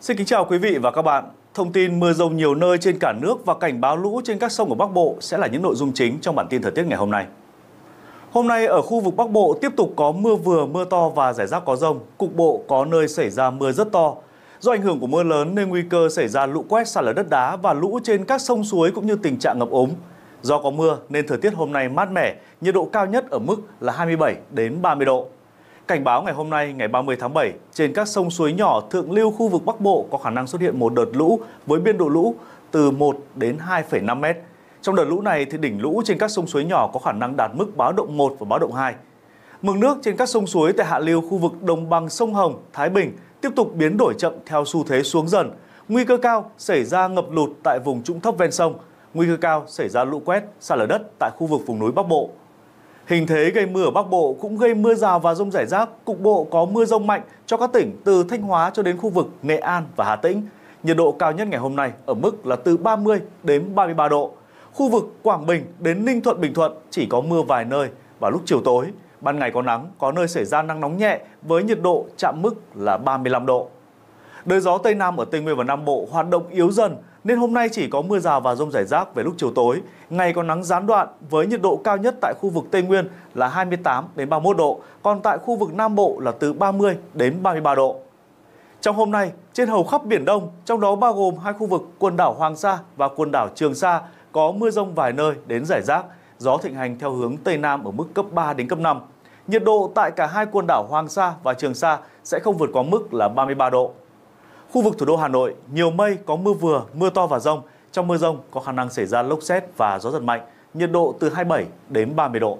Xin kính chào quý vị và các bạn. Thông tin mưa rông nhiều nơi trên cả nước và cảnh báo lũ trên các sông ở Bắc Bộ sẽ là những nội dung chính trong bản tin thời tiết ngày hôm nay. Hôm nay ở khu vực Bắc Bộ tiếp tục có mưa vừa, mưa to và rải rác có rông. Cục bộ có nơi xảy ra mưa rất to. Do ảnh hưởng của mưa lớn nên nguy cơ xảy ra lũ quét sạt lở đất đá và lũ trên các sông suối cũng như tình trạng ngập úng. Do có mưa nên thời tiết hôm nay mát mẻ, nhiệt độ cao nhất ở mức là 27 đến 30 độ. Cảnh báo ngày hôm nay ngày 30 tháng 7, trên các sông suối nhỏ thượng lưu khu vực Bắc Bộ có khả năng xuất hiện một đợt lũ với biên độ lũ từ 1 đến 2,5 m. Trong đợt lũ này thì đỉnh lũ trên các sông suối nhỏ có khả năng đạt mức báo động 1 và báo động 2. Mực nước trên các sông suối tại hạ lưu khu vực đồng bằng sông Hồng, Thái Bình tiếp tục biến đổi chậm theo xu thế xuống dần. Nguy cơ cao xảy ra ngập lụt tại vùng trũng thấp ven sông, nguy cơ cao xảy ra lũ quét, sạt lở đất tại khu vực vùng núi Bắc Bộ. Hình thế gây mưa ở Bắc Bộ cũng gây mưa rào và rông rải rác, cục bộ có mưa rông mạnh cho các tỉnh từ Thanh Hóa cho đến khu vực Nghệ An và Hà Tĩnh. Nhiệt độ cao nhất ngày hôm nay ở mức là từ 30 đến 33 độ. Khu vực Quảng Bình đến Ninh Thuận Bình Thuận chỉ có mưa vài nơi vào lúc chiều tối. Ban ngày có nắng, có nơi xảy ra nắng nóng nhẹ với nhiệt độ chạm mức là 35 độ. Đới gió Tây Nam ở Tây Nguyên và Nam Bộ hoạt động yếu dần nên hôm nay chỉ có mưa rào và rông rải rác về lúc chiều tối, ngày có nắng gián đoạn với nhiệt độ cao nhất tại khu vực Tây Nguyên là 28 đến 31 độ, còn tại khu vực Nam Bộ là từ 30 đến 33 độ. Trong hôm nay, trên hầu khắp Biển Đông, trong đó bao gồm hai khu vực quần đảo Hoàng Sa và quần đảo Trường Sa, có mưa rông vài nơi đến rải rác, gió thịnh hành theo hướng Tây Nam ở mức cấp 3 đến cấp 5. Nhiệt độ tại cả hai quần đảo Hoàng Sa và Trường Sa sẽ không vượt quá mức là 33 độ. Khu vực thủ đô Hà Nội, nhiều mây, có mưa vừa, mưa to và rông. Trong mưa rông có khả năng xảy ra lốc xét và gió giật mạnh, nhiệt độ từ 27 đến 30 độ.